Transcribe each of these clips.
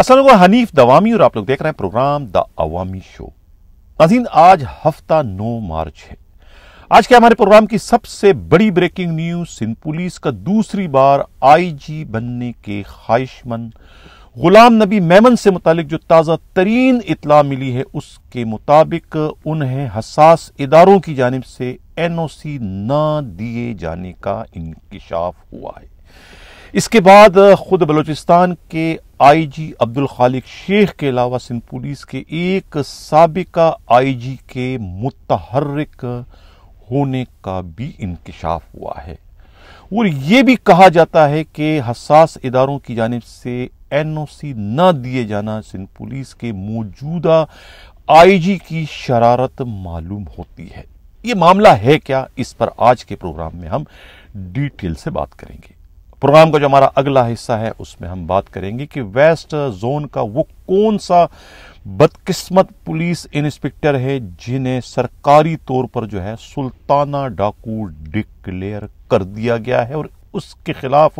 असल हनीफ दवामी और आप लोग देख रहे हैं प्रोग्राम द अवामी शो नाजीन आज हफ्ता नौ मार्च है आज के हमारे प्रोग्राम की सबसे बड़ी ब्रेकिंग न्यूज सिंध पुलिस का दूसरी बार आईजी बनने के ख्वाहिशमंद गुलाम नबी मेमन से मुतालिक जो ताज़ा तरीन इतला मिली है उसके मुताबिक उन्हें हसास इदारों की जानब से एन ओ सी न दिए जाने का इंकशाफ हुआ है इसके बाद खुद बलूचिस्तान के आईजी अब्दुल खालिक शेख के अलावा सिंध पुलिस के एक सबका आईजी के मुतहरक होने का भी इंकशाफ हुआ है और ये भी कहा जाता है कि हसास इदारों की जानब से एन ओ सी न दिए जाना सिंध पुलिस के मौजूदा आईजी की शरारत मालूम होती है ये मामला है क्या इस पर आज के प्रोग्राम में हम डिटेल से बात करेंगे प्रोग्राम का जो हमारा अगला हिस्सा है उसमें हम बात करेंगे कि वेस्ट जोन का वो कौन सा बदकिस्मत पुलिस इंस्पेक्टर है जिन्हें सरकारी तौर पर जो है सुल्ताना डाकू डिक्लेयर कर दिया गया है और उसके खिलाफ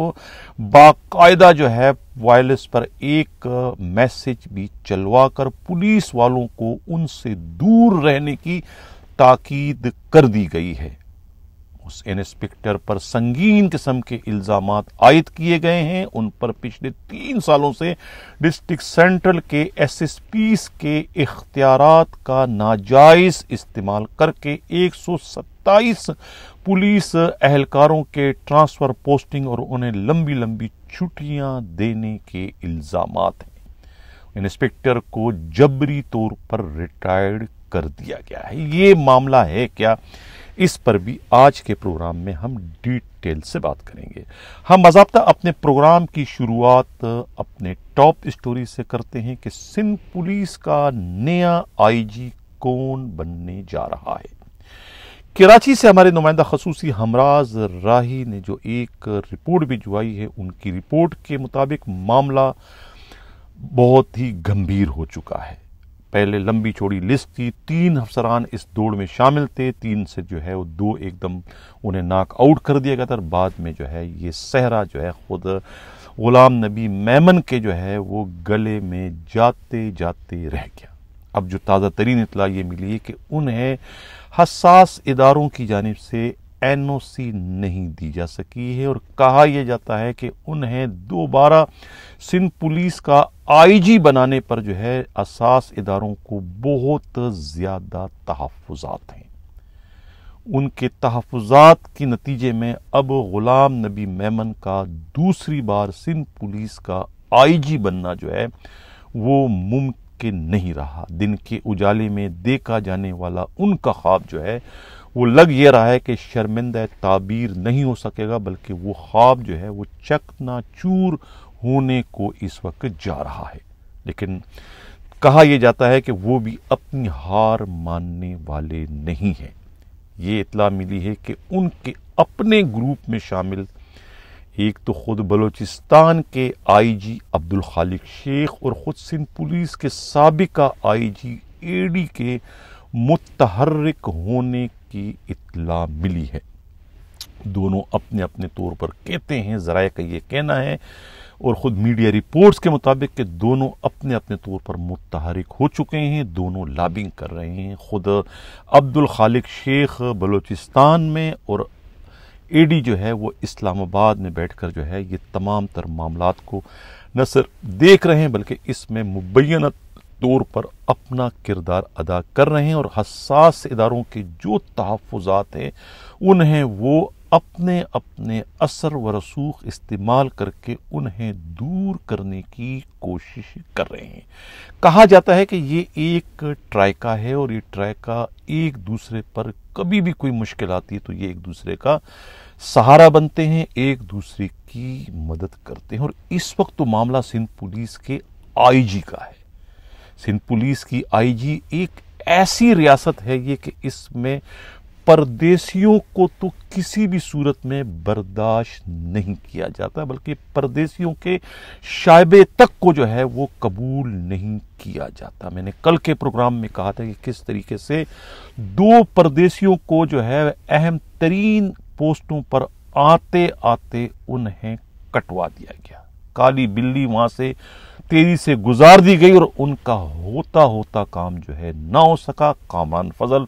बाकायदा जो है वायरलेस पर एक मैसेज भी चलवाकर पुलिस वालों को उनसे दूर रहने की ताकीद कर दी गई है उस इंस्पेक्टर पर संगीन किस्म के इल्जाम आयद किए गए हैं उन पर पिछले तीन सालों से डिस्ट्रिक्ट सेंट्रल के एस एस पीस के इख्तियार का नाजायज इस्तेमाल करके एक सौ सत्ताईस पुलिस एहलकारों के ट्रांसफ़र पोस्टिंग और उन्हें लंबी लंबी छुट्टियां देने के इल्जाम हैं इंस्पेक्टर को जबरी तौर पर रिटायर्ड कर दिया गया है ये मामला है क्या इस पर भी आज के प्रोग्राम में हम डिटेल से बात करेंगे हम बाबा अपने प्रोग्राम की शुरुआत अपने टॉप स्टोरी से करते हैं कि सिंध पुलिस का नया आईजी कौन बनने जा रहा है कराची से हमारे नुमाइंदा खसूसी हमराज राही ने जो एक रिपोर्ट भी जुआई है उनकी रिपोर्ट के मुताबिक मामला बहुत ही गंभीर हो चुका है पहले लंबी चौड़ी लिस्ट थी तीन अफसरान इस दौड़ में शामिल थे तीन से जो है वो दो एकदम उन्हें नाक आउट कर दिया गया था और बाद में जो है ये सहरा जो है खुद ग़ुलाम नबी मैमन के जो है वो गले में जाते जाते रह गया अब जो ताज़ा तरीन इतला ये मिली है कि उन्हें हसास इदारों की जानब से एनओसी नहीं दी जा सकी है और कहा यह जाता है कि उन्हें दोबारा सिंध पुलिस का आईजी बनाने पर जो है असास इदारों को बहुत ज़्यादा तहफ़ात हैं उनके तहफ़ात के नतीजे में अब ग़ुलाम नबी मेमन का दूसरी बार सिंध पुलिस का आईजी बनना जो है वो मुमकिन नहीं रहा दिन के उजाले में देखा जाने वाला उनका ख्वाब जो है वो लग ये रहा है कि शर्मिंदा ताबीर नहीं हो सकेगा बल्कि वो ख्वाब जो है वो चकना चूर होने को इस वक्त जा रहा है लेकिन कहा यह जाता है कि वो भी अपनी हार मानने वाले नहीं हैं ये इतला मिली है कि उनके अपने ग्रुप में शामिल एक तो ख़ुद बलूचिस्तान के आईजी अब्दुल खालिक शेख और ख़ुद सिंध पुलिस के सबका आईजी एडी के मुतहरक होने की इतला मिली है दोनों अपने अपने तौर पर कहते हैं ज़रा का ये कहना है और ख़ुद मीडिया रिपोर्ट्स के मुताबिक कि दोनों अपने अपने तौर पर मुतहरक हो चुके हैं दोनों लाबिंग कर रहे हैं ख़ुद अब्दुल खालिक शेख बलूचिस्तान में और एडी जो है वो इस्लामाबाद में बैठकर जो है ये तमाम तर मामला को न सिर्फ देख रहे हैं बल्कि इसमें मुबैनत तौर पर अपना किरदार अदा कर रहे हैं और हसास इदारों के जो तहफ़ात हैं उन्हें वो अपने अपने असर व रसूख इस्तेमाल करके उन्हें दूर करने की कोशिश कर रहे हैं कहा जाता है कि ये एक ट्रायका है और ये ट्रायका एक दूसरे पर कभी भी कोई मुश्किल आती है तो ये एक दूसरे का सहारा बनते हैं एक दूसरे की मदद करते हैं और इस वक्त तो मामला सिंध पुलिस के आईजी का है सिंध पुलिस की आईजी एक ऐसी रियासत है ये कि इसमें परदेशियों को तो किसी भी सूरत में बर्दाश्त नहीं किया जाता बल्कि परदेशियों के शायबे तक को जो है वो कबूल नहीं किया जाता मैंने कल के प्रोग्राम में कहा था कि किस तरीके से दो परदेशियों को जो है अहम तरीन पोस्टों पर आते आते उन्हें कटवा दिया गया काली बिल्ली वहां से तेजी से गुजार दी गई और उनका होता होता काम जो है ना हो सका कामरान फजल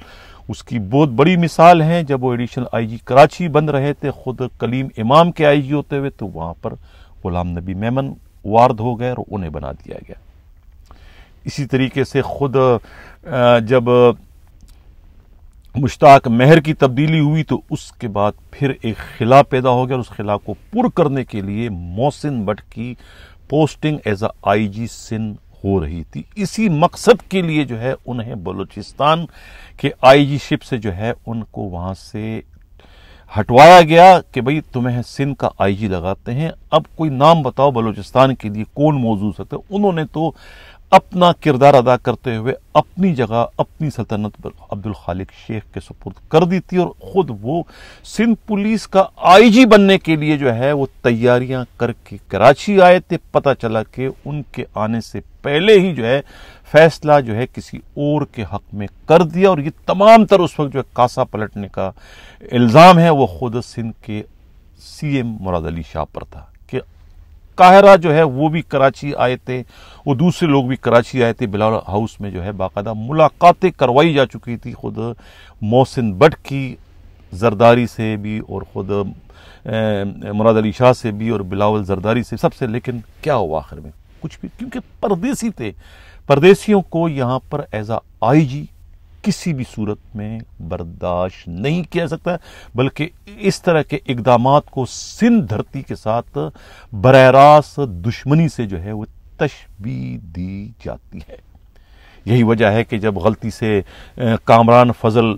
उसकी बहुत बड़ी मिसाल है जब वो एडिशनल आईजी कराची बन रहे थे खुद कलीम इमाम के आईजी होते हुए तो वहां पर गुलाम नबी मेमन वार्द हो गए और उन्हें बना दिया गया इसी तरीके से खुद जब मुश्ताक मेहर की तब्दीली हुई तो उसके बाद फिर एक खिला पैदा हो गया और उस खिला को पुर करने के लिए मोहसिन भट्ट की पोस्टिंग एज अ आईजी सिन हो रही थी इसी मकसद के लिए जो है उन्हें बलूचिस्तान के जी शिप से जो है उनको वहां से हटवाया गया कि भाई तुम्हें सिंध का आईजी लगाते हैं अब कोई नाम बताओ बलूचिस्तान के लिए कौन मौजूद सकते तो उन्होंने तो अपना किरदार अदा करते हुए अपनी जगह अपनी सल्तनत अब्दुल खालिक शेख के सुपुर्द कर दी थी और ख़ुद वो सिंध पुलिस का आईजी बनने के लिए जो है वो तैयारियां करके कराची आए थे पता चला कि उनके आने से पहले ही जो है फैसला जो है किसी और के हक में कर दिया और ये तमाम तर उस वक्त जो है कासा पलटने का इल्ज़ाम है वो खुद सिंध के सी एम मुराद अली शाह पर था काहरा जो है वो भी कराची आए थे वो दूसरे लोग भी कराची आए थे बिलाल हाउस में जो है बाकायदा मुलाकातें करवाई जा चुकी थी खुद मोहसिन भट्ट की जरदारी से भी और ख़ुद मुराद अली शाह से भी और बिलावल जरदारी से सबसे लेकिन क्या हुआ आखिर में कुछ भी क्योंकि परदेसी थे परदेसियों को यहाँ पर एज आ आई जी किसी भी सूरत में बर्दाश्त नहीं किया सकता बल्कि इस तरह के इकदाम को सिंध धरती के साथ बर रास्त दुश्मनी से जो है वो तशबी दी जाती है यही वजह है कि जब गलती से कामरान फजल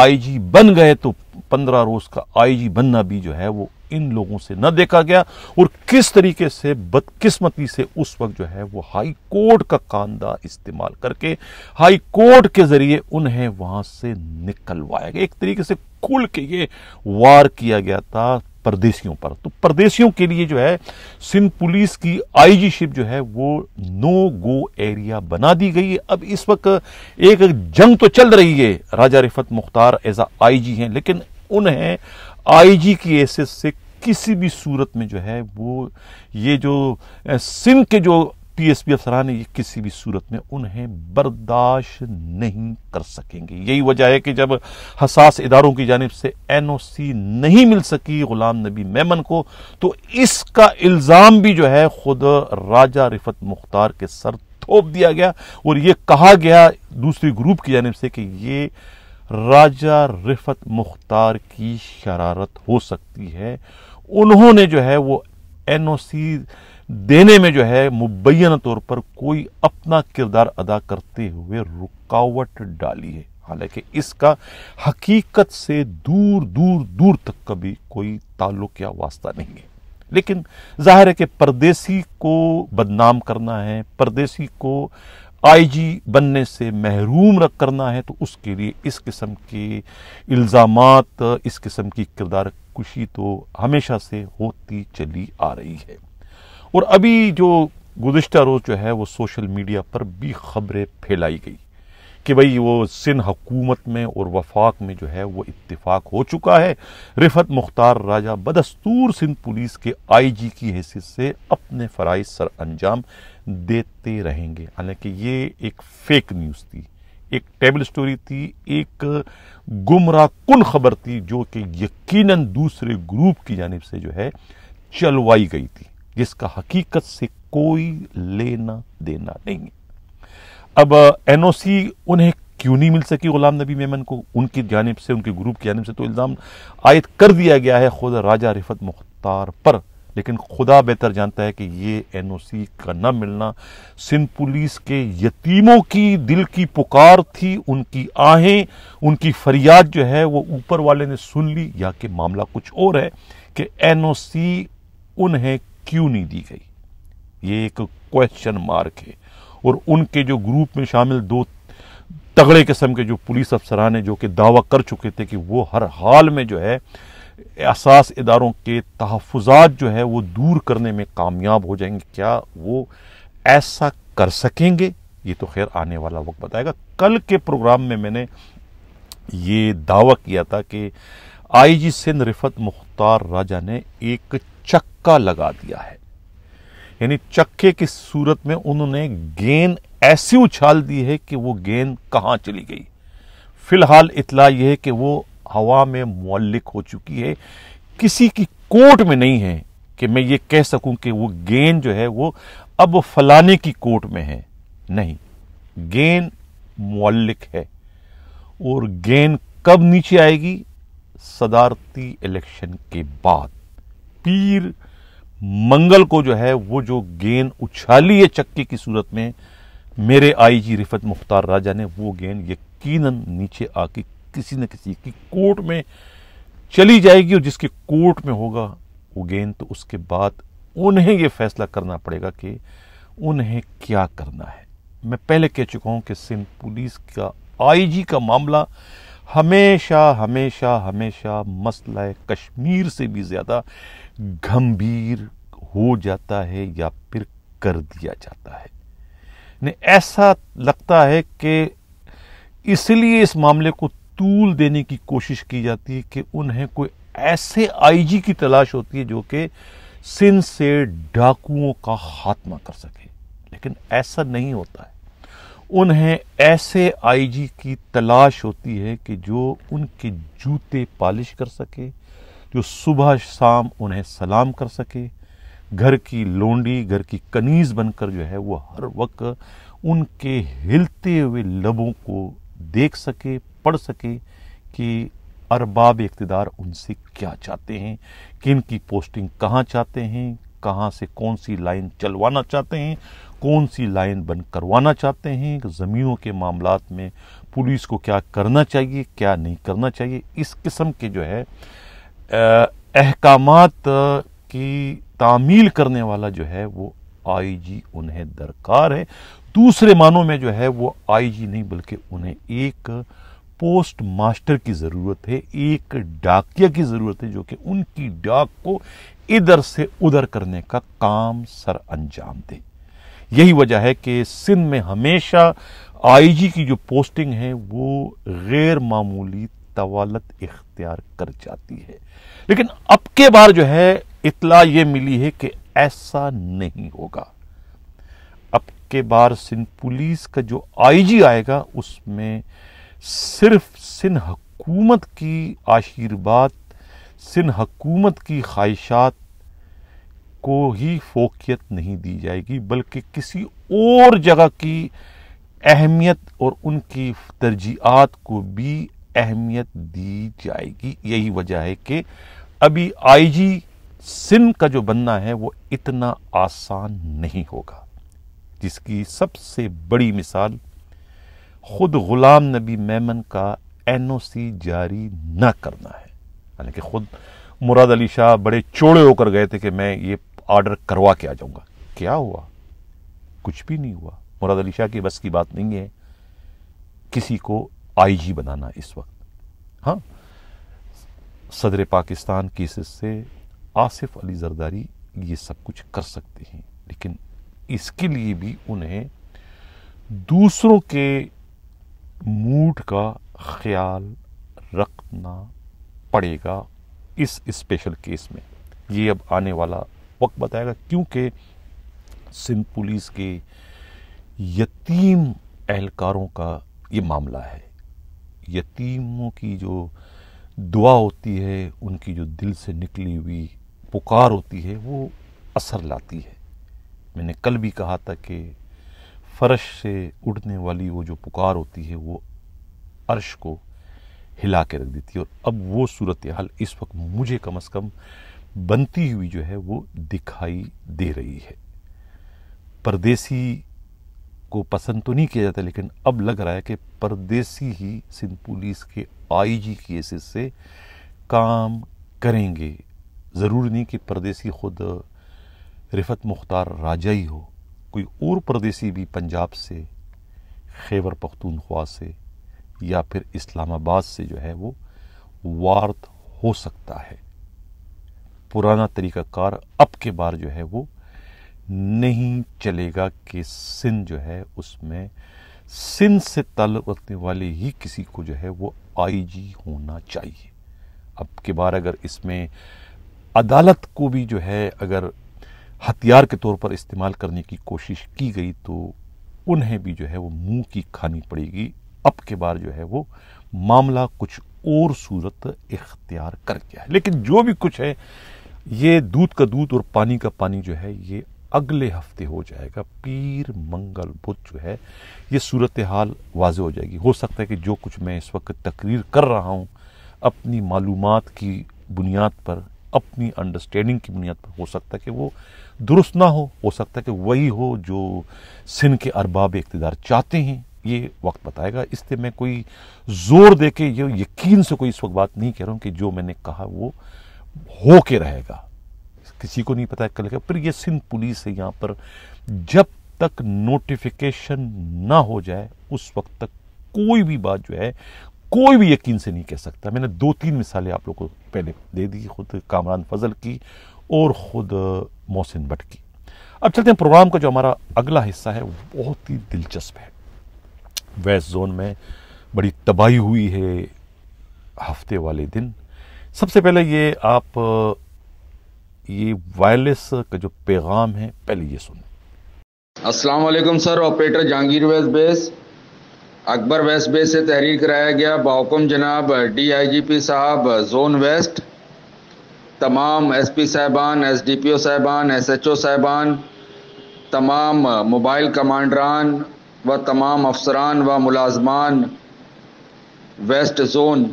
आईजी बन गए तो पंद्रह रोज का आईजी बनना भी जो है वो इन लोगों से न देखा गया और किस तरीके से बदकिस्मती से उस वक्त जो है वो हाई कोर्ट का कांदा इस्तेमाल करके हाई कोर्ट के जरिए उन्हें वहां से निकलवाया गया एक तरीके से खुल के ये वार किया गया था परदेशियों पर तो परदेशियों के लिए जो है सिंध पुलिस की आईजी शिप जो है वो नो गो एरिया बना दी गई है अब इस वक्त एक जंग तो चल रही है Raja Rifat Mukhtar as I G हैं लेकिन उन्हें आईजी की एसेस से किसी भी सूरत में जो है वो ये जो सिंध के जो पी एस पी अफसरान ये किसी भी सूरत में उन्हें बर्दाश्त नहीं कर सकेंगे यही वजह है कि जब हसास इदारों की जानब से एन ओ सी नहीं मिल सकी गुलाम नबी मेमन को तो इसका इल्ज़ाम भी जो है खुद राजा रिफत मुख्तार के सर थोप दिया गया और ये कहा गया दूसरी ग्रुप की जानब से कि ये राजा रिफत मुख्तार की शरारत हो सकती है उन्होंने जो है वो एनओसी देने में जो है मुबैन तौर पर कोई अपना किरदार अदा करते हुए रुकावट डाली है हालांकि इसका हकीकत से दूर दूर दूर तक कभी कोई ताल्लुक या वास्ता नहीं है लेकिन जाहिर है कि परदेसी को बदनाम करना है परदेसी को आईजी बनने से महरूम रख करना है तो उसके लिए इस किस्म के इल्ज़ाम इस किस्म की किरदार कुशी तो हमेशा से होती चली आ रही है और अभी जो गुज्तर रोज़ जो है वो सोशल मीडिया पर भी खबरें फैलाई गई कि भाई वो सिंध हकूमत में और वफाक में जो है वो इतफ़ाक़ हो चुका है रिफत मुख्तार राजा बदस्तूर सिंध पुलिस के आईजी की हैसियत से अपने फ़राइज सर अंजाम देते रहेंगे हालांकि ये एक फेक न्यूज़ थी एक टेबल स्टोरी थी एक गुमराह कन खबर थी जो कि यकीनन दूसरे ग्रुप की जानब से जो है चलवाई गई थी जिसका हकीकत से कोई लेना देना नहीं है अब एनओसी उन्हें क्यों नहीं मिल सकी गुलाम नबी मेमन को उनकी जानब से उनके ग्रुप की जानब से तो इल्ज़ाम आयद कर दिया गया है खुद राजा रिफत मुख्तार पर लेकिन खुदा बेहतर जानता है कि ये एन ओ सी का न मिलना सिंध पुलिस के यतीमों की दिल की पुकार थी उनकी आहें उनकी फरियाद जो है वो ऊपर वाले ने सुन ली या कि मामला कुछ और है कि एन ओ सी उन्हें क्यों नहीं दी गई ये एक क्वेश्चन मार्क है और उनके जो ग्रुप में शामिल दो तगड़े किस्म के जो पुलिस अफसरान हैं जो कि दावा कर चुके थे कि वो हर हाल में जो है असास इदारों के तहफात जो है वो दूर करने में कामयाब हो जाएंगे क्या वो ऐसा कर सकेंगे ये तो खैर आने वाला वक्त बताएगा कल के प्रोग्राम में मैंने ये दावा किया था कि आईजी सिंध रिफत मुख्तार राजा ने एक चक्का लगा दिया है यानी चक्के की सूरत में उन्होंने गेंद ऐसी उछाल दी है कि वो गेंद कहाँ चली गई फिलहाल इतला यह है कि वो हवा में मौलिक हो चुकी है किसी की कोर्ट में नहीं है कि मैं ये कह सकूं कि वो गेंद जो है वो अब फलाने की कोर्ट में है नहीं गेंद मौलिक है और गेंद कब नीचे आएगी सदारती इलेक्शन के बाद पीर मंगल को जो है वो जो गेंद उछाली है चक्के की सूरत में मेरे आई जी रिफत मुख्तार राजा ने वो गेंद यकीनन नीचे आके किसी न किसी की कोर्ट में चली जाएगी और जिसके कोर्ट में होगा वो गेंद तो उसके बाद उन्हें ये फैसला करना पड़ेगा कि उन्हें क्या करना है मैं पहले कह चुका हूं कि सिंध पुलिस का आईजी का मामला हमेशा हमेशा हमेशा मसला कश्मीर से भी ज़्यादा गंभीर हो जाता है या फिर कर दिया जाता है नहीं ऐसा लगता है कि इसलिए इस मामले को तूल देने की कोशिश की जाती है कि उन्हें कोई ऐसे आईजी की तलाश होती है जो कि सिंध से डाकुओं का खात्मा कर सके लेकिन ऐसा नहीं होता है उन्हें ऐसे आईजी की तलाश होती है कि जो उनके जूते पॉलिश कर सके जो सुबह शाम उन्हें सलाम कर सके घर की लोंडी घर की कनीज बनकर जो है वो हर वक्त उनके हिलते हुए लबों को देख सके पढ़ सके कि अरबाब इकतदार उनसे क्या चाहते हैं किन की पोस्टिंग कहाँ चाहते हैं कहाँ से कौन सी लाइन चलवाना चाहते हैं कौन सी लाइन बंद करवाना चाहते हैं ज़मीनों के मामला में पुलिस को क्या करना चाहिए क्या नहीं करना चाहिए इस किस्म के जो है अहकाम की तामील करने वाला जो है वो आईजी उन्हें दरकार है दूसरे मानों में जो है वो आईजी नहीं बल्कि उन्हें एक पोस्ट मास्टर की ज़रूरत है एक डाकिया की ज़रूरत है जो कि उनकी डाक को इधर से उधर करने का काम सर अंजाम दे यही वजह है कि सिंध में हमेशा आईजी की जो पोस्टिंग है वो गैर मामूली तवालत इख्तियार कर जाती है लेकिन अब के बार जो है इतला ये मिली है कि ऐसा नहीं होगा अब के बार सिंध पुलिस का जो आईजी आएगा उसमें सिर्फ सिंध हकूमत की आशीर्वाद सिंध हकूमत की ख्वाहिशात को ही फोकियत नहीं दी जाएगी बल्कि किसी और जगह की अहमियत और उनकी तरजीहत को भी अहमियत दी जाएगी यही वजह है कि अभी आईजी सिन का जो बनना है वो इतना आसान नहीं होगा जिसकी सबसे बड़ी मिसाल खुद गुलाम नबी मेमन का एनओसी जारी न करना है हालांकि खुद मुराद अली शाह बड़े चौड़े होकर गए थे कि मैं ये ऑर्डर करवा के आ जाऊँगा क्या हुआ कुछ भी नहीं हुआ मुराद अली शाह की बस की बात नहीं है किसी को आईजी बनाना इस वक्त हाँ सदर पाकिस्तान केसेस से आसिफ अली जरदारी ये सब कुछ कर सकते हैं लेकिन इसके लिए भी उन्हें दूसरों के मूड का ख्याल रखना पड़ेगा इस स्पेशल केस में ये अब आने वाला वक्त बताएगा क्योंकि सिंध पुलिस के यतीम एहलकारों का ये मामला है यतीमों की जो दुआ होती है उनकी जो दिल से निकली हुई पुकार होती है वो असर लाती है मैंने कल भी कहा था कि फर्श से उड़ने वाली वो जो पुकार होती है वो अर्श को हिला के रख देती है और अब वो सूरत हाल इस वक्त मुझे कम अज़ कम बनती हुई जो है वो दिखाई दे रही है परदेसी को पसंद तो नहीं किया जाता लेकिन अब लग रहा है कि परदेसी ही सिंध पुलिस के आईजी केसेस से काम करेंगे ज़रूरी नहीं कि परदेसी खुद रिफत मुख्तार राजा ही हो कोई और परदेसी भी पंजाब से खैबर पख्तूनख्वा से या फिर इस्लामाबाद से जो है वो वार्त हो सकता है पुराना तरीकाकार अब के बार जो है वो नहीं चलेगा कि सिंध जो है उसमें सिंध से ताल्लुक़ रखने वाले ही किसी को जो है वो आईजी होना चाहिए अब के बार अगर इसमें अदालत को भी जो है अगर हथियार के तौर पर इस्तेमाल करने की कोशिश की गई तो उन्हें भी जो है वो मुंह की खानी पड़ेगी अब के बार जो है वो मामला कुछ और सूरत इख्तियार कर गया है लेकिन जो भी कुछ है ये दूध का दूध और पानी का पानी जो है ये अगले हफ्ते हो जाएगा पीर मंगल बुध जो है ये सूरत हाल वाज हो जाएगी हो सकता है कि जो कुछ मैं इस वक्त तकरीर कर रहा हूँ अपनी मालूम की बुनियाद पर अपनी अंडरस्टैंडिंग की बुनियाद पर हो सकता है कि वो दुरुस्त ना हो हो सकता है कि वही हो जो सिंध के अरबाब इकतदार चाहते हैं ये वक्त बताएगा इसलिए मैं कोई ज़ोर दे के ये यकीन से कोई इस वक्त बात नहीं कह रहा हूँ कि जो मैंने कहा वो हो के रहेगा किसी को नहीं पता कल पर ये सिंध पुलिस है यहाँ पर जब तक नोटिफिकेशन ना हो जाए उस वक्त तक कोई भी बात जो है कोई भी यकीन से नहीं कह सकता मैंने दो तीन मिसालें आप लोग को पहले दे दी खुद कामरान फजल की और ख़ुद मोहसिन भट्ट की अब चलते हैं प्रोग्राम का जो हमारा अगला हिस्सा है वो बहुत ही दिलचस्प है वेस्ट जोन में बड़ी तबाही हुई है हफ्ते वाले दिन सबसे पहले ये आप ये वायरलेस का जो पैगाम है पहले ये सुन अस्सलाम वालेकुम sir operator Jahangir west base Akbar west base से तहरीर कराया गया बाकुम जनाब डीआईजीपी साहब जोन वेस्ट तमाम एसपी साहबान एसडीपीओ साहबान एसएचओ साहबान तमाम मोबाइल कमांडरान व तमाम अफसरान व मुलाजमान वेस्ट जोन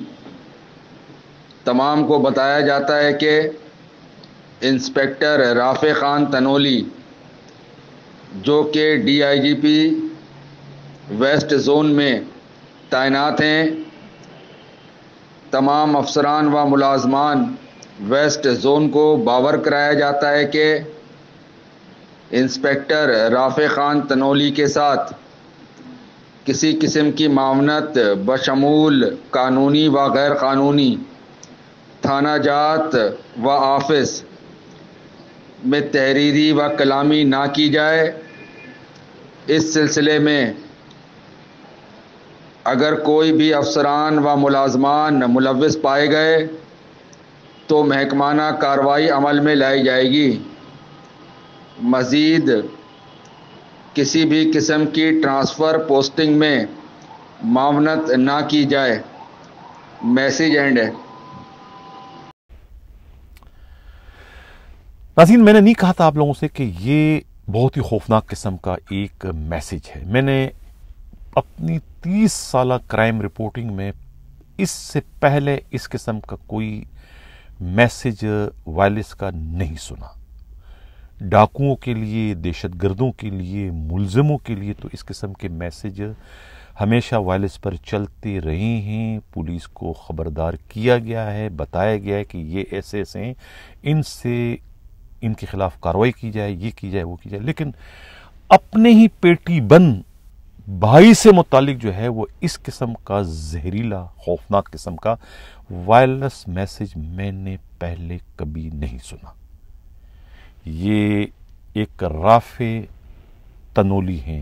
तमाम को बताया जाता है कि इंस्पेक्टर राफ़े ख़ान तनोली जो कि डीआईजीपी वेस्ट जोन में तैनात हैं तमाम अफसरान व मुलाजमान वेस्ट जोन को बावर कराया जाता है कि इंस्पेक्टर राफ़े ख़ान तनोली के साथ किसी किस्म की मावनत बशमूल कानूनी व गैर कानूनी थाना जात व ऑफिस में तहरीरी व कलामी ना की जाए इस सिलसिले में अगर कोई भी अफसरान व मुलाजमान मुलविस पाए गए तो महकमाना कार्रवाई अमल में लाई जाएगी मज़ीद किसी भी किस्म की ट्रांसफ़र पोस्टिंग में मामनत ना की जाए मैसेज एंड है नाजीन मैंने नहीं कहा था आप लोगों से कि ये बहुत ही खौफनाक किस्म का एक मैसेज है मैंने अपनी तीस साल क्राइम रिपोर्टिंग में इससे पहले इस किस्म का कोई मैसेज वायलेंस का नहीं सुना डाकुओं के लिए दहशत गर्दों के लिए मुलजमों के लिए तो इस किस्म के मैसेज हमेशा वायलेंस पर चलते रहे हैं पुलिस को ख़बरदार किया गया है बताया गया है कि ये ऐसे ऐसे हैं इनसे इनके खिलाफ कार्रवाई की जाए ये की जाए वो की जाए लेकिन अपने ही पेटी बंद भाई से मुतालिक जो है वो इस किस्म का जहरीला खौफनाक किस्म का वायरलेस मैसेज मैंने पहले कभी नहीं सुना ये एक राफे तनोली हैं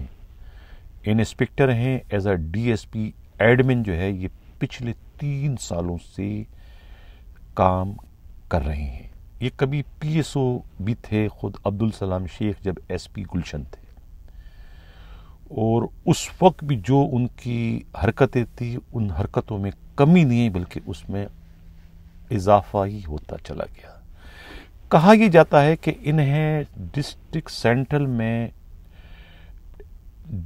इंस्पेक्टर हैं एज अ डीएसपी एडमिन जो है ये पिछले तीन सालों से काम कर रहे हैं ये कभी पीएसओ भी थे ख़ुद अब्दुल सलाम शेख जब एसपी गुलशन थे और उस वक्त भी जो उनकी हरकतें थी उन हरकतों में कमी नहीं बल्कि उसमें इजाफा ही होता चला गया कहा यह जाता है कि इन्हें डिस्ट्रिक्ट सेंट्रल में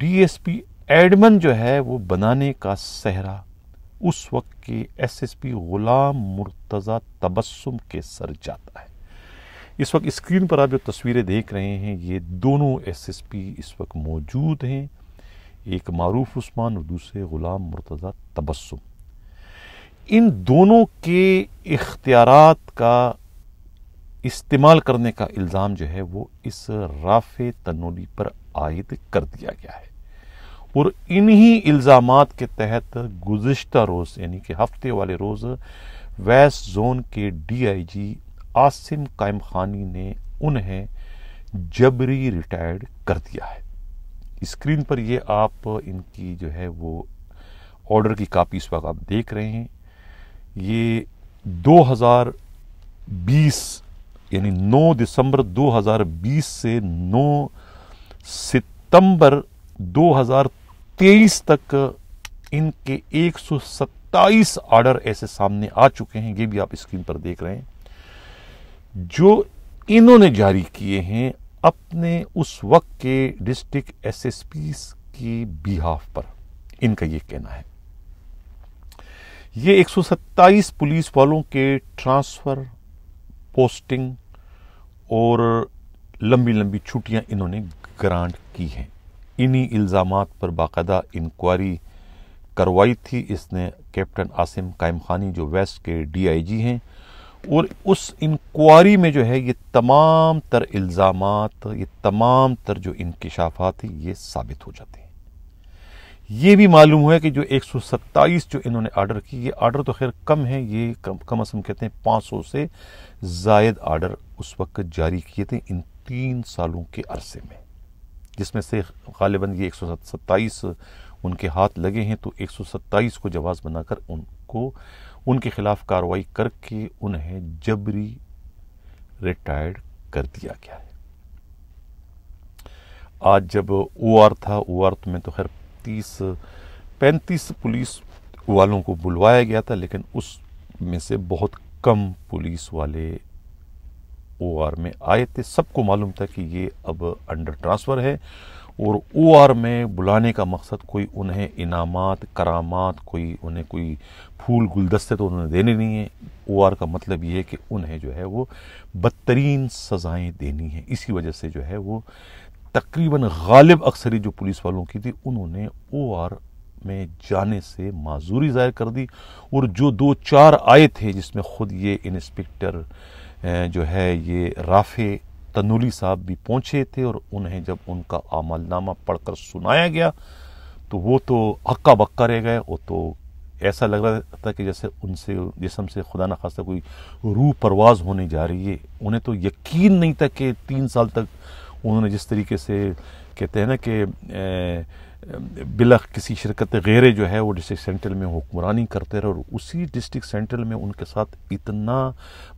डीएसपी एडमन जो है वो बनाने का सहरा उस वक्त के एसएसपी गुलाम मुर्तज़ा तबस्सुम के सर जाता है इस वक्त स्क्रीन पर आप जो तस्वीरें देख रहे हैं ये दोनों एसएसपी इस वक्त मौजूद हैं एक मारूफ उस्मान और दूसरे ग़ुलाम मुर्तज़ा तबस्सुम इन दोनों के इख्तियारत का इस्तेमाल करने का इल्ज़ाम जो है वो इस राफ़े तनोली पर आयद कर दिया गया है और इन्हीं इल्ज़ाम के तहत गुज्त रोज़ यानी कि हफ्ते वाले रोज़ वेस्ट जोन के डीआईजी आसिम कायम खानी ने उन्हें जबरी रिटायर्ड कर दिया है स्क्रीन पर ये आप इनकी जो है वो ऑर्डर की कापी इस वक्त आप देख रहे हैं ये 2020 यानी 9 दिसंबर 2020 से 9 सितंबर हजार तेईस तक इनके सत्ताईस ऑर्डर ऐसे सामने आ चुके हैं ये भी आप स्क्रीन पर देख रहे हैं जो इन्होंने जारी किए हैं अपने उस वक्त के डिस्ट्रिक्ट एसएसपी के बिहाफ पर इनका ये कहना है ये 127 पुलिस वालों के ट्रांसफर पोस्टिंग और लंबी लंबी छुट्टियां इन्होंने ग्रांट की हैं इन्हीं इल्ज़ाम पर बाकायदा इंक्वायरी करवाई थी इसने कैप्टन आसिम कायम खानी जो वेस्ट के डी आई जी हैं और उस इंक्वायरी में जो है ये तमाम तर इल्ज़ाम ये तमाम तर जो इनकशाफात ये साबित हो जाते हैं ये भी मालूम हुआ कि जो एक सौ सत्ताईस जो इन्होंने आर्डर की ये आर्डर तो खैर कम है ये कम कम अज़ कम कहते हैं पाँच सौ से जायद आर्डर उस वक्त जारी किए थे इन तीन सालों के अरसे में जिसमें से गालिबा ये एक सौ सत्ताईस उनके हाथ लगे हैं तो एक सौ सत्ताईस को जवाब बनाकर उनको उनके खिलाफ कार्रवाई करके उन्हें जबरी रिटायर्ड कर दिया गया है आज जब ओ आर था ओ आर तो में तो खैर तीस पैंतीस पुलिस वालों को बुलवाया गया था लेकिन उस में से बहुत कम पुलिस वाले ओ आर में आए थे सबको मालूम था कि ये अब अंडर ट्रांसफ़र है और ओ आर में बुलाने का मकसद कोई उन्हें इनामात करामात कोई उन्हें कोई फूल गुलदस्ते तो उन्होंने देने नहीं है ओ आर का मतलब ये है कि उन्हें जो है वो बदतरीन सज़ाएँ देनी हैं इसी वजह से जो है वो तकरीबन गालिब अक्सरी जो पुलिस वालों की थी उन्होंने ओ आर में जाने से माजूरी जाहिर कर दी और जो दो चार आए थे जिसमें ख़ुद ये इंस्पेक्टर जो है ये राफ़े तनूरी साहब भी पहुंचे थे और उन्हें जब उनका आमलनामा पढ़कर सुनाया गया तो वो तो हक्का बक्का रह गए वो तो ऐसा लग रहा था कि जैसे उनसे जिसम से खुदा न खासा कोई रूह परवाज होने जा रही है उन्हें तो यकीन नहीं था कि तीन साल तक उन्होंने जिस तरीके से कहते हैं ना कि बिला किसी शिरकत गैरे जो है वो डिस्ट्रिक्ट सेंट्रल में हुक्मरानी करते रहे और उसी डिस्ट्रिक्ट सेंट्रल में उनके साथ इतना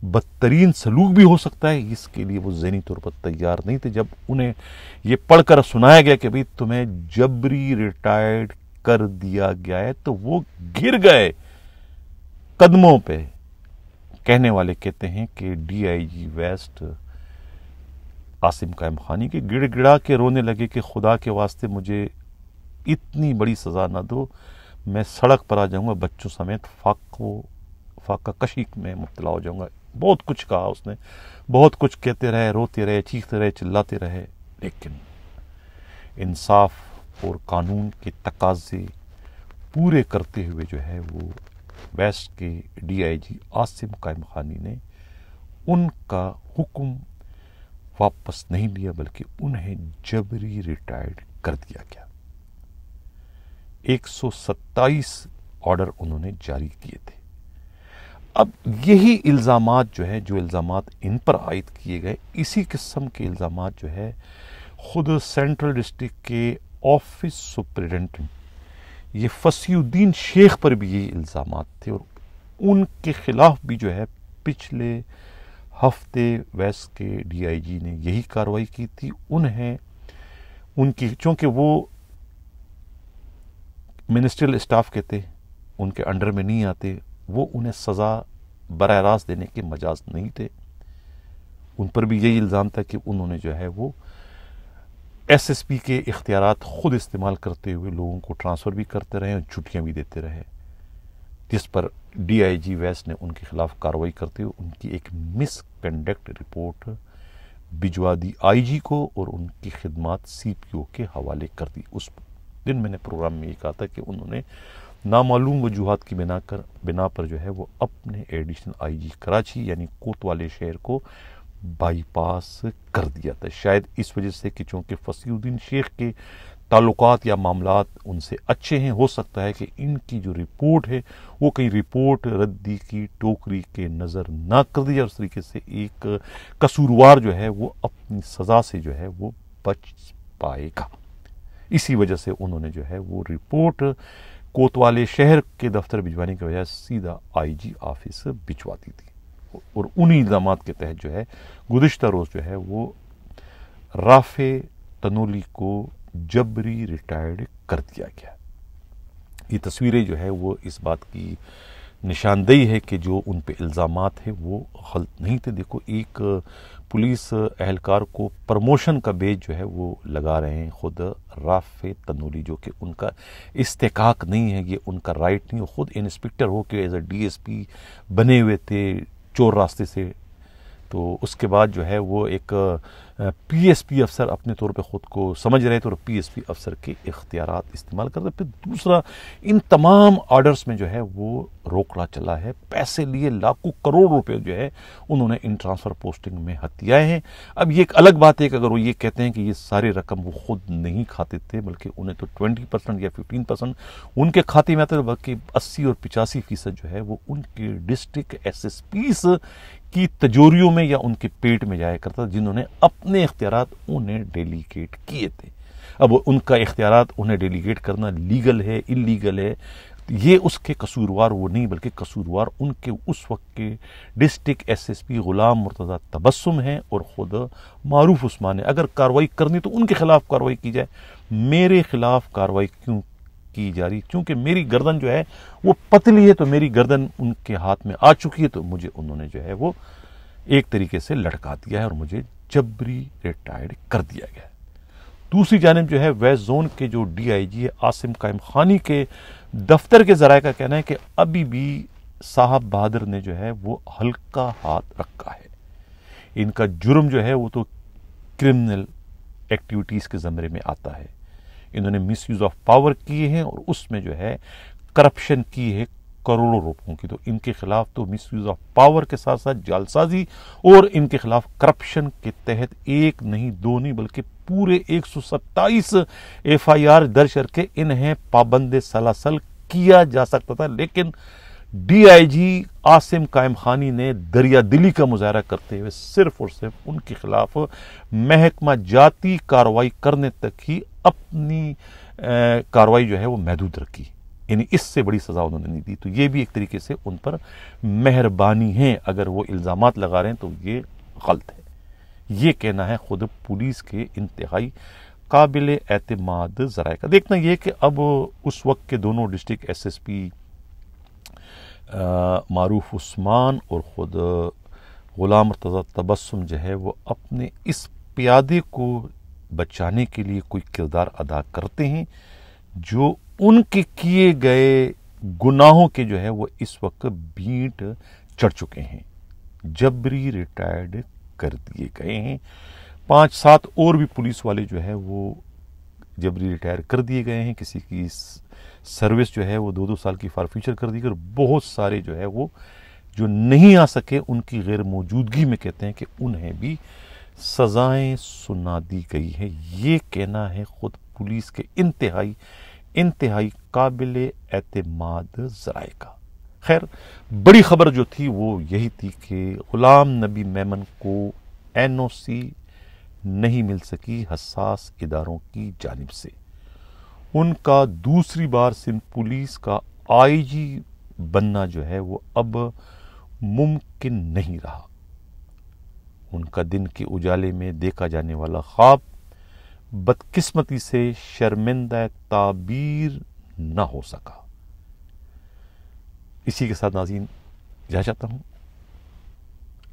बदतरीन सलूक भी हो सकता है इसके लिए वो जहनी तौर पर तैयार नहीं थे जब उन्हें ये पढ़कर सुनाया गया कि भाई तुम्हें जबरी रिटायर्ड कर दिया गया है तो वो गिर गए कदमों पे कहने वाले कहते हैं कि डीआईजी वेस्ट आसिम कायम खानी के गिड़ गिड़ा के रोने लगे कि खुदा के वास्ते मुझे इतनी बड़ी सज़ा ना दो मैं सड़क पर आ जाऊँगा बच्चों समेत फाको फाका कशी में मुबतला हो जाऊँगा बहुत कुछ कहा उसने बहुत कुछ कहते रहे रोते रहे चीखते रहे चिल्लाते रहे लेकिन इंसाफ और कानून के तकाजे पूरे करते हुए जो है वो वेस्ट के डीआईजी आसिम कायम खानी ने उनका हुक्म वापस नहीं लिया बल्कि उन्हें जबरी रिटायर्ड कर दिया गया 127 ऑर्डर उन्होंने जारी किए थे अब यही इल्ज़ाम जो है जो इल्ज़ाम इन पर आयद किए गए इसी किस्म के इल्ज़ाम जो है ख़ुद सेंट्रल डिस्ट्रिक्ट के ऑफिस सुप्रिटेंडेंट ये फसीुद्दीन शेख पर भी यही इल्ज़ाम थे और उनके ख़िलाफ़ भी जो है पिछले हफ्ते वैस के डीआईजी ने यही कार्रवाई की थी उन्हें उनकी चूँकि वो मिनिस्ट्रियल स्टाफ के थे उनके अंडर में नहीं आते वो उन्हें सज़ा बर रास्त देने के मजाज नहीं थे उन पर भी यही इल्ज़ाम था कि उन्होंने जो है वो एस एस पी के इख्तियार ख़ुद इस्तेमाल करते हुए लोगों को ट्रांसफ़र भी करते रहे और छुट्टियाँ भी देते रहे जिस पर डी आई जी वैस ने उनके खिलाफ कार्रवाई करते हुए उनकी एक मिस कंडक्ट रिपोर्ट भिजवा दी आई जी को और उनकी खिदमत सी पी ओ के हवाले कर दी उस दिन मैंने प्रोग्राम में ये कहा था कि उन्होंने नामालूम वजूहत की बिना कर बिना पर जो है वो अपने एडिशनल आईजी कराची यानी कोतवाले शहर को बाईपास कर दिया था शायद इस वजह से कि चूँकि फसीुद्दीन शेख के ताल्लुकात या मामला उनसे अच्छे हैं हो सकता है कि इनकी जो रिपोर्ट है वो कहीं रिपोर्ट रद्दी की टोकरी के नज़र ना कर दी और उस तरीके से एक कसूरवार जो है वो अपनी सज़ा से जो है वो बच पाएगा इसी वजह से उन्होंने जो है वो रिपोर्ट कोतवाले शहर के दफ्तर भिजवाने की वजह सीधा आईजी ऑफिस भिजवा दी थी और उन्हीं इकदाम के तहत जो है गुजशत रोज़ जो है वो राफे तनोली को जबरी रिटायर्ड कर दिया गया ये तस्वीरें जो है वो इस बात की निशानदेही है कि जो उन पर इल्ज़ाम हैं वो गलत नहीं थे देखो एक पुलिस एहलकार को प्रमोशन का बेज जो है वो लगा रहे हैं ख़ुद राफे तंदूरी जो कि उनका इस्तेकाक नहीं है ये उनका राइट नहीं खुद इंस्पेक्टर हो के as a D S P बने हुए थे चोर रास्ते से तो उसके बाद जो है वो एक पीएसपी अफसर अपने तौर पे ख़ुद को समझ रहे थे और पीएसपी अफसर के इख्तियार इस्तेमाल कर रहे फिर दूसरा इन तमाम ऑर्डर्स में जो है वो रोकड़ा चला है पैसे लिए लाखों करोड़ रुपए जो है उन्होंने इन ट्रांसफ़र पोस्टिंग में हत्याए हैं अब ये एक अलग बात है कि अगर वो ये कहते हैं कि ये सारी रकम वो खुद नहीं खाते थे बल्कि उन्हें तो ट्वेंटी परसेंट या फिफ्टीन परसेंट उनके खाते में आते बल्कि अस्सी और पिचासी फीसद जो है वो उनके डिस्ट्रिक्ट एस एस की तजोरियों में या उनके पेट में जाया करता था जिन्होंने अपने इख्तियार उन्हें डेलीगेट किए थे अब उनका इख्तियार उन्हें डेलीगेट करना लीगल है इलीगल है ये उसके कसूरवार वो नहीं बल्कि कसूरवार उनके उस वक्त के डिस्ट्रिक्ट एसएसपी गुलाम मुर्तज़ा तबस्सुम हैं और ख़ुद मारूफ उस्मान है अगर कार्रवाई करनी तो उनके ख़िलाफ़ कार्रवाई की जाए मेरे ख़िलाफ़ कार्रवाई क्यों की जा रही क्योंकि मेरी गर्दन जो है वो पतली है तो मेरी गर्दन उनके हाथ में आ चुकी है तो मुझे उन्होंने जो है वो एक तरीके से लटका दिया है और मुझे जबरी रिटायर्ड कर दिया गया है दूसरी जानब जो है वेस्ट जोन के जो डीआईजी है आसिम कायम खानी के दफ्तर के जराये का कहना है कि अभी भी साहब बहादुर ने जो है वो हल्का हाथ रखा है इनका जुर्म जो है वो तो क्रिमिनल एक्टिविटीज़ के ज़मरे में आता है इन्होंने मिस यूज़ ऑफ पावर किए हैं और उसमें जो है करप्शन की है करोड़ों रुपयों की तो इनके खिलाफ तो मिस यूज़ ऑफ पावर के साथ साथ जालसाजी और इनके खिलाफ करप्शन के तहत एक नहीं दो नहीं बल्कि पूरे एक सौ सत्ताईस एफ आई आर दर्ज करके इन्हें पाबंद सलासल किया जा सकता था लेकिन डीआईजी आसिम कायम खानी ने दरिया दिली का मुजाहरा करते हुए सिर्फ और सिर्फ उनके खिलाफ महकमा जाती कार्रवाई करने तक ही अपनी कार्रवाई जो है वो महदूद रखी यानी इससे बड़ी सज़ा उन्होंने नहीं दी तो ये भी एक तरीके से उन पर मेहरबानी है अगर वो इल्ज़ाम लगा रहे हैं तो ये गलत है ये कहना है खुद पुलिस के इंतहाई काबिल एतमाद ज़राए का देखना यह कि अब उस वक्त के दोनों district S S P Maroof Usman और ख़ुद ग़ुलाम तजा तबसम जो है वो अपने इस प्यादे को बचाने के लिए कोई किरदार अदा करते हैं जो उनके किए गए गुनाहों के जो है वो इस वक्त बीट चढ़ चुके हैं जबरी रिटायर्ड कर दिए गए हैं पांच सात और भी पुलिस वाले जो है वो जबरी रिटायर कर दिए गए हैं किसी की सर्विस जो है वो दो दो साल की फार फ्यूचर कर दी और बहुत सारे जो है वो जो नहीं आ सके उनकी गैर मौजूदगी में कहते हैं कि उन्हें भी सज़ाएं सुना दी गई है ये कहना है ख़ुद पुलिस के इंतहाई इंतहाई काबिल एतमाद जराए का खैर बड़ी खबर जो थी वो यही थी कि ग़ुलाम नबी मेमन को एन ओ सी नहीं मिल सकी हसास इदारों की जानब से उनका दूसरी बार सिंध पुलिस का आईजी बनना जो है वो अब मुमकिन नहीं रहा उनका दिन के उजाले में देखा जाने वाला ख्वाब बदकिस्मती से शर्मिंदा ताबीर ना हो सका इसी के साथ नाजीन जा चाहता हूँ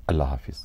अल्लाह हाफिज़